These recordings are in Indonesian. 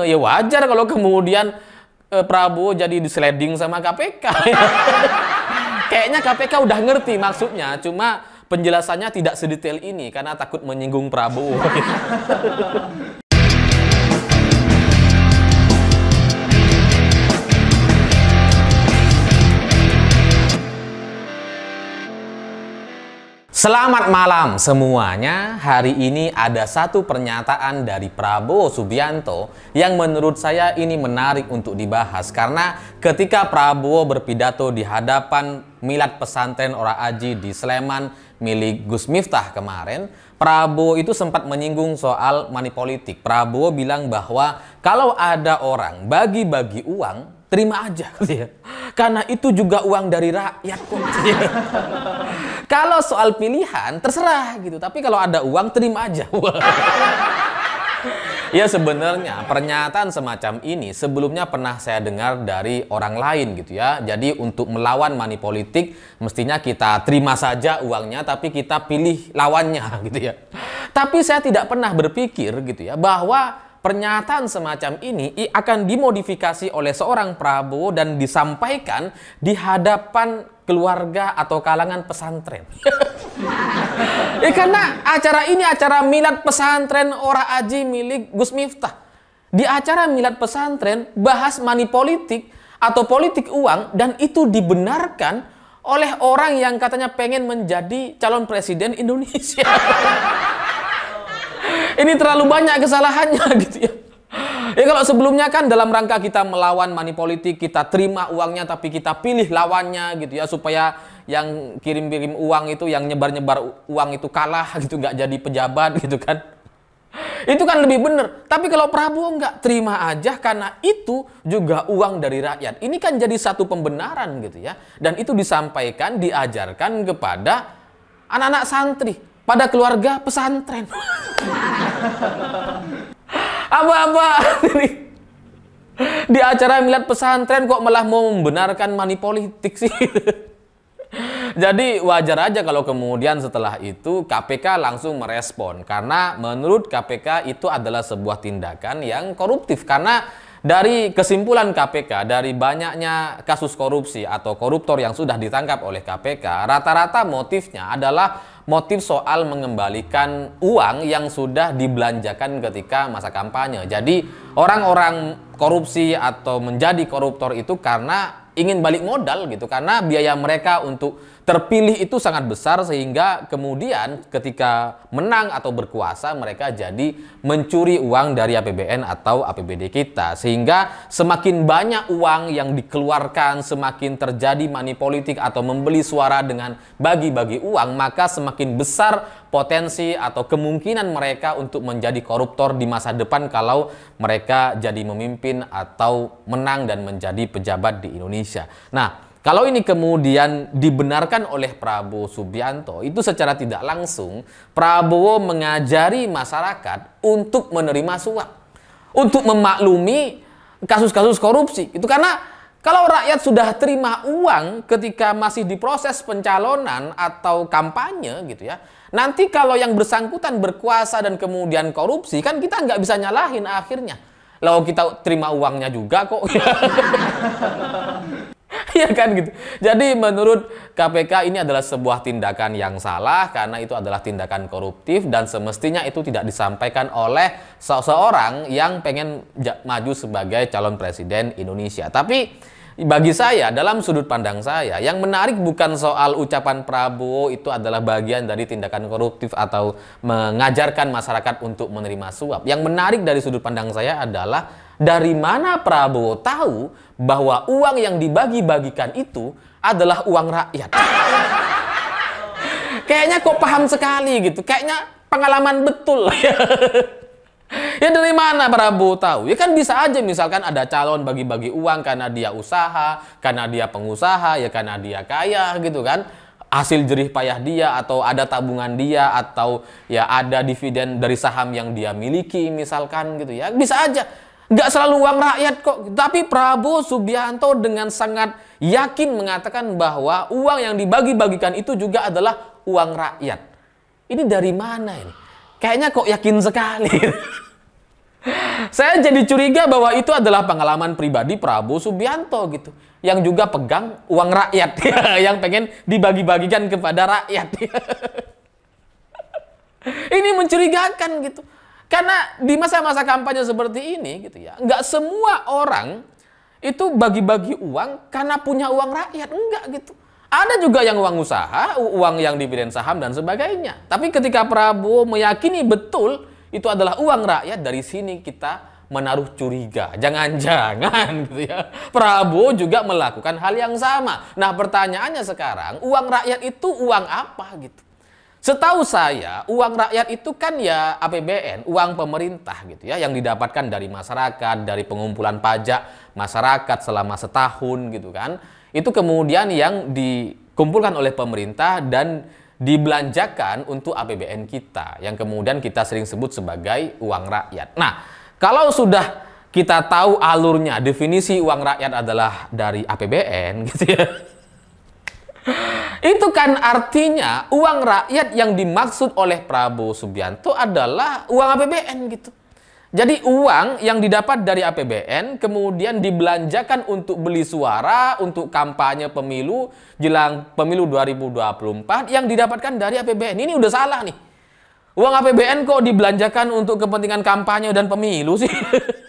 Ya wajar kalau kemudian eh, Prabowo jadi disleding sama KPK. Kayaknya KPK udah ngerti maksudnya, cuma penjelasannya tidak sedetail ini karena takut menyinggung Prabowo. Selamat malam semuanya. Hari ini ada satu pernyataan dari Prabowo Subianto yang menurut saya ini menarik untuk dibahas karena ketika Prabowo berpidato di hadapan Milad Pesantren Ora Aji di Sleman milik Gus Miftah kemarin, Prabowo itu sempat menyinggung soal money politik. Prabowo bilang bahwa kalau ada orang bagi-bagi uang, terima aja karena itu juga uang dari rakyat iya. Kalau soal pilihan, terserah gitu. Tapi kalau ada uang, terima aja. ya sebenarnya pernyataan semacam ini sebelumnya pernah saya dengar dari orang lain gitu ya. Jadi untuk melawan money politik mestinya kita terima saja uangnya tapi kita pilih lawannya gitu ya. Tapi saya tidak pernah berpikir gitu ya bahwa pernyataan semacam ini akan dimodifikasi oleh seorang Prabowo dan disampaikan di hadapan keluarga atau kalangan pesantren. ya karena acara ini acara milad pesantren ora aji milik Gus Miftah. Di acara milad pesantren bahas money politik atau politik uang dan itu dibenarkan oleh orang yang katanya pengen menjadi calon presiden Indonesia. ini terlalu banyak kesalahannya gitu ya. Ya kalau sebelumnya kan dalam rangka kita melawan money politik, kita terima uangnya tapi kita pilih lawannya gitu ya supaya yang kirim-kirim uang itu yang nyebar-nyebar uang itu kalah gitu nggak jadi pejabat gitu kan. Itu kan lebih benar. Tapi kalau Prabowo nggak terima aja karena itu juga uang dari rakyat. Ini kan jadi satu pembenaran gitu ya. Dan itu disampaikan, diajarkan kepada anak-anak santri pada keluarga pesantren. Apa-apa ini di acara milad pesantren kok malah mau membenarkan money politik sih. Jadi wajar aja kalau kemudian setelah itu KPK langsung merespon karena menurut KPK itu adalah sebuah tindakan yang koruptif karena dari kesimpulan KPK dari banyaknya kasus korupsi atau koruptor yang sudah ditangkap oleh KPK rata-rata motifnya adalah motif soal mengembalikan uang yang sudah dibelanjakan ketika masa kampanye. Jadi orang-orang korupsi atau menjadi koruptor itu karena ingin balik modal gitu karena biaya mereka untuk terpilih itu sangat besar sehingga kemudian ketika menang atau berkuasa mereka jadi mencuri uang dari APBN atau APBD kita sehingga semakin banyak uang yang dikeluarkan semakin terjadi money politik atau membeli suara dengan bagi-bagi uang maka semakin besar potensi atau kemungkinan mereka untuk menjadi koruptor di masa depan kalau mereka jadi memimpin atau menang dan menjadi pejabat di Indonesia. Nah, kalau ini kemudian dibenarkan oleh Prabowo Subianto, itu secara tidak langsung Prabowo mengajari masyarakat untuk menerima suap, untuk memaklumi kasus-kasus korupsi. Itu karena kalau rakyat sudah terima uang ketika masih diproses pencalonan atau kampanye gitu ya, nanti kalau yang bersangkutan berkuasa dan kemudian korupsi kan kita nggak bisa nyalahin akhirnya. Lalu kita terima uangnya juga kok. ya kan gitu. Jadi menurut KPK ini adalah sebuah tindakan yang salah karena itu adalah tindakan koruptif dan semestinya itu tidak disampaikan oleh seseorang yang pengen maju sebagai calon presiden Indonesia. Tapi bagi saya dalam sudut pandang saya yang menarik bukan soal ucapan Prabowo itu adalah bagian dari tindakan koruptif atau mengajarkan masyarakat untuk menerima suap. Yang menarik dari sudut pandang saya adalah dari mana Prabowo tahu bahwa uang yang dibagi-bagikan itu adalah uang rakyat? Kayaknya kok paham sekali gitu. Kayaknya pengalaman betul. ya dari mana Prabowo tahu? Ya kan bisa aja misalkan ada calon bagi-bagi uang karena dia usaha, karena dia pengusaha, ya karena dia kaya gitu kan. Hasil jerih payah dia atau ada tabungan dia atau ya ada dividen dari saham yang dia miliki misalkan gitu ya. Bisa aja Gak selalu uang rakyat kok. Tapi Prabowo Subianto dengan sangat yakin mengatakan bahwa uang yang dibagi-bagikan itu juga adalah uang rakyat. Ini dari mana ini? Kayaknya kok yakin sekali. Saya jadi curiga bahwa itu adalah pengalaman pribadi Prabowo Subianto gitu. Yang juga pegang uang rakyat. yang pengen dibagi-bagikan kepada rakyat. ini mencurigakan gitu. Karena di masa-masa kampanye seperti ini gitu ya, nggak semua orang itu bagi-bagi uang karena punya uang rakyat, enggak gitu. Ada juga yang uang usaha, uang yang dividen saham dan sebagainya. Tapi ketika Prabowo meyakini betul itu adalah uang rakyat dari sini kita menaruh curiga. Jangan-jangan gitu ya. Prabowo juga melakukan hal yang sama. Nah, pertanyaannya sekarang, uang rakyat itu uang apa gitu? Setahu saya, uang rakyat itu kan ya APBN, uang pemerintah gitu ya, yang didapatkan dari masyarakat, dari pengumpulan pajak masyarakat selama setahun gitu kan. Itu kemudian yang dikumpulkan oleh pemerintah dan dibelanjakan untuk APBN kita, yang kemudian kita sering sebut sebagai uang rakyat. Nah, kalau sudah kita tahu alurnya, definisi uang rakyat adalah dari APBN gitu ya itu kan artinya uang rakyat yang dimaksud oleh Prabowo Subianto adalah uang APBN gitu. Jadi uang yang didapat dari APBN kemudian dibelanjakan untuk beli suara, untuk kampanye pemilu jelang pemilu 2024 yang didapatkan dari APBN. Ini udah salah nih. Uang APBN kok dibelanjakan untuk kepentingan kampanye dan pemilu sih?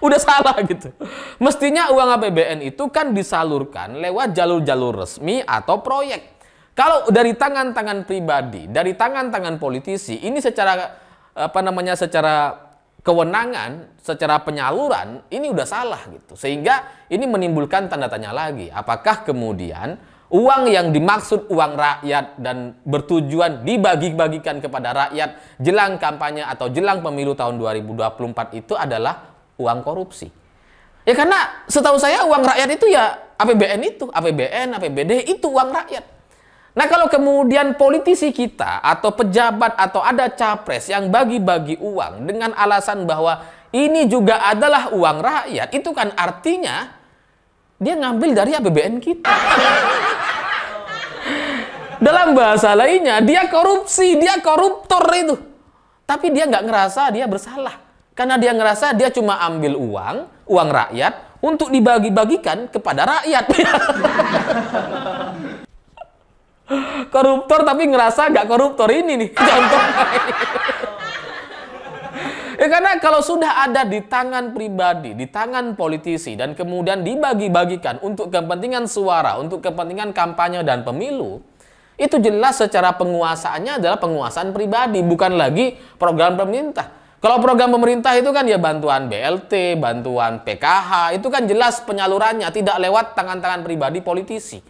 udah salah gitu. Mestinya uang APBN itu kan disalurkan lewat jalur-jalur resmi atau proyek. Kalau dari tangan-tangan pribadi, dari tangan-tangan politisi, ini secara apa namanya secara kewenangan, secara penyaluran ini udah salah gitu. Sehingga ini menimbulkan tanda tanya lagi, apakah kemudian Uang yang dimaksud uang rakyat dan bertujuan dibagi-bagikan kepada rakyat jelang kampanye atau jelang pemilu tahun 2024 itu adalah uang korupsi. Ya karena setahu saya uang rakyat itu ya APBN itu, APBN, APBD itu uang rakyat. Nah kalau kemudian politisi kita atau pejabat atau ada capres yang bagi-bagi uang dengan alasan bahwa ini juga adalah uang rakyat, itu kan artinya dia ngambil dari APBN kita. Dalam bahasa lainnya, dia korupsi, dia koruptor itu. Tapi dia nggak ngerasa dia bersalah. Karena dia ngerasa dia cuma ambil uang, uang rakyat, untuk dibagi-bagikan kepada rakyat. koruptor tapi ngerasa nggak koruptor ini nih contoh. ya karena kalau sudah ada di tangan pribadi, di tangan politisi dan kemudian dibagi-bagikan untuk kepentingan suara, untuk kepentingan kampanye dan pemilu, itu jelas secara penguasaannya adalah penguasaan pribadi, bukan lagi program pemerintah. Kalau program pemerintah itu kan ya bantuan BLT, bantuan PKH, itu kan jelas penyalurannya, tidak lewat tangan-tangan pribadi politisi.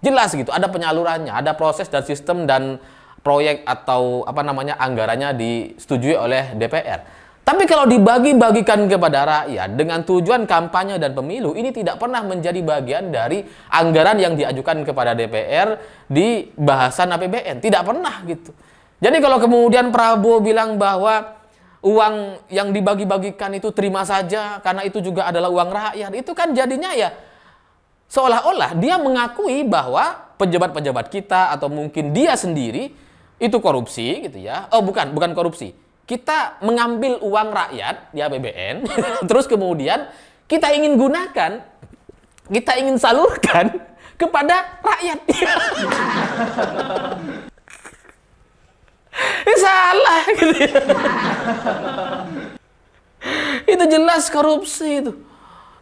Jelas gitu, ada penyalurannya, ada proses dan sistem dan proyek atau apa namanya anggarannya disetujui oleh DPR. Tapi kalau dibagi-bagikan kepada rakyat dengan tujuan kampanye dan pemilu, ini tidak pernah menjadi bagian dari anggaran yang diajukan kepada DPR di bahasan APBN. Tidak pernah gitu. Jadi kalau kemudian Prabowo bilang bahwa uang yang dibagi-bagikan itu terima saja karena itu juga adalah uang rakyat. Itu kan jadinya ya seolah-olah dia mengakui bahwa pejabat-pejabat kita atau mungkin dia sendiri itu korupsi gitu ya. Oh bukan, bukan korupsi. Kita mengambil uang rakyat di APBN terus kemudian kita ingin gunakan kita ingin salurkan kepada rakyat. ini salah gitu ya. itu jelas korupsi itu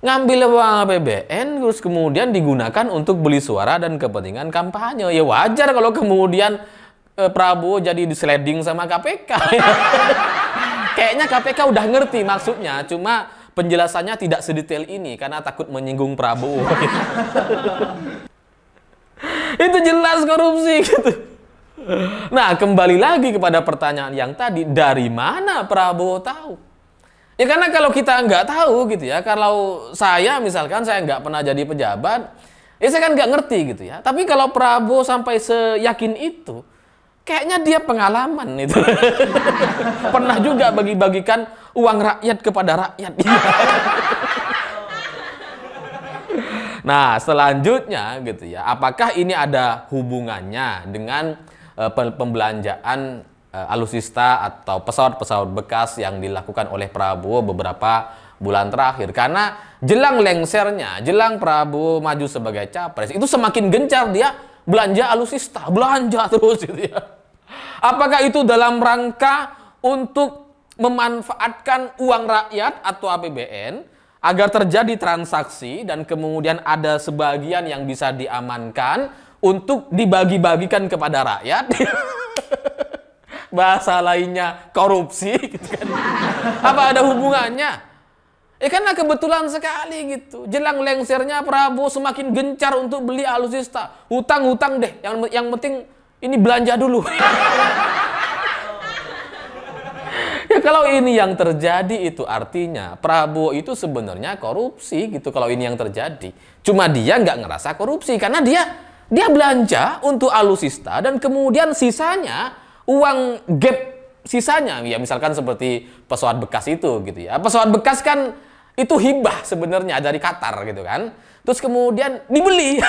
ngambil uang APBN terus kemudian digunakan untuk beli suara dan kepentingan kampanye ya wajar kalau kemudian eh, Prabowo jadi disleding sama KPK ya. kayaknya KPK udah ngerti maksudnya cuma penjelasannya tidak sedetail ini karena takut menyinggung Prabowo itu jelas korupsi gitu Nah, kembali lagi kepada pertanyaan yang tadi, dari mana Prabowo tahu? Ya karena kalau kita nggak tahu gitu ya, kalau saya misalkan saya nggak pernah jadi pejabat, ya saya kan nggak ngerti gitu ya. Tapi kalau Prabowo sampai seyakin itu, kayaknya dia pengalaman itu. pernah juga bagi-bagikan uang rakyat kepada rakyat. nah selanjutnya gitu ya, apakah ini ada hubungannya dengan Eh, pembelanjaan eh, alusista atau pesawat-pesawat bekas yang dilakukan oleh Prabowo beberapa bulan terakhir karena jelang lengsernya, jelang Prabowo maju sebagai capres itu semakin gencar dia belanja alusista, belanja terus gitu ya. Apakah itu dalam rangka untuk memanfaatkan uang rakyat atau APBN agar terjadi transaksi dan kemudian ada sebagian yang bisa diamankan untuk dibagi-bagikan kepada rakyat. Bahasa lainnya korupsi gitu kan. Apa ada hubungannya? Ya karena kebetulan sekali gitu. Jelang lengsernya Prabowo semakin gencar untuk beli alusista. Hutang-hutang deh. Yang yang penting ini belanja dulu. ya kalau ini yang terjadi itu artinya Prabowo itu sebenarnya korupsi gitu kalau ini yang terjadi. Cuma dia nggak ngerasa korupsi karena dia dia belanja untuk alusista dan kemudian sisanya uang gap sisanya ya misalkan seperti pesawat bekas itu gitu ya. Pesawat bekas kan itu hibah sebenarnya dari Qatar gitu kan. Terus kemudian dibeli.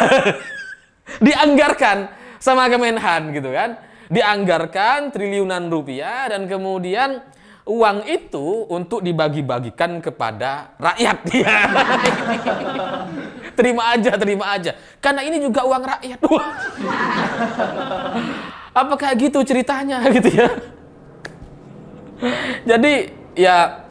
dianggarkan sama Kemenhan gitu kan. Dianggarkan triliunan rupiah dan kemudian uang itu untuk dibagi-bagikan kepada rakyat. terima aja, terima aja. Karena ini juga uang rakyat. Apakah gitu ceritanya gitu ya? Jadi ya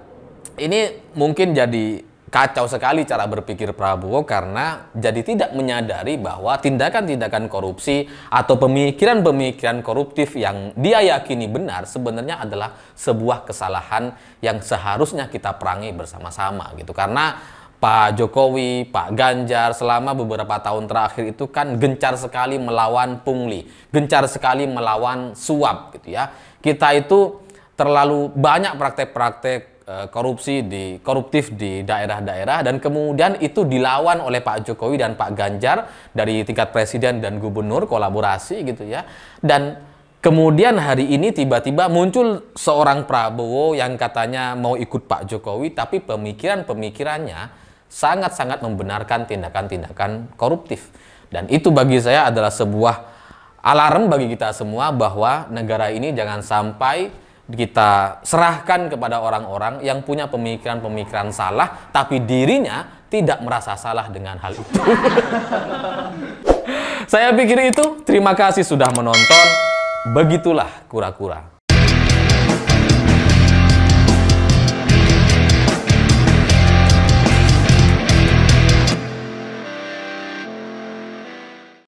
ini mungkin jadi kacau sekali cara berpikir Prabowo karena jadi tidak menyadari bahwa tindakan-tindakan korupsi atau pemikiran-pemikiran koruptif yang dia yakini benar sebenarnya adalah sebuah kesalahan yang seharusnya kita perangi bersama-sama gitu karena Pak Jokowi, Pak Ganjar selama beberapa tahun terakhir itu kan gencar sekali melawan pungli, gencar sekali melawan suap gitu ya. Kita itu terlalu banyak praktek-praktek Eh, korupsi di koruptif di daerah-daerah dan kemudian itu dilawan oleh Pak Jokowi dan Pak Ganjar dari tingkat presiden dan gubernur kolaborasi gitu ya. Dan kemudian hari ini tiba-tiba muncul seorang Prabowo yang katanya mau ikut Pak Jokowi tapi pemikiran-pemikirannya sangat-sangat membenarkan tindakan-tindakan koruptif. Dan itu bagi saya adalah sebuah alarm bagi kita semua bahwa negara ini jangan sampai kita serahkan kepada orang-orang yang punya pemikiran-pemikiran salah tapi dirinya tidak merasa salah dengan hal itu. Saya pikir itu, terima kasih sudah menonton. Begitulah kura-kura.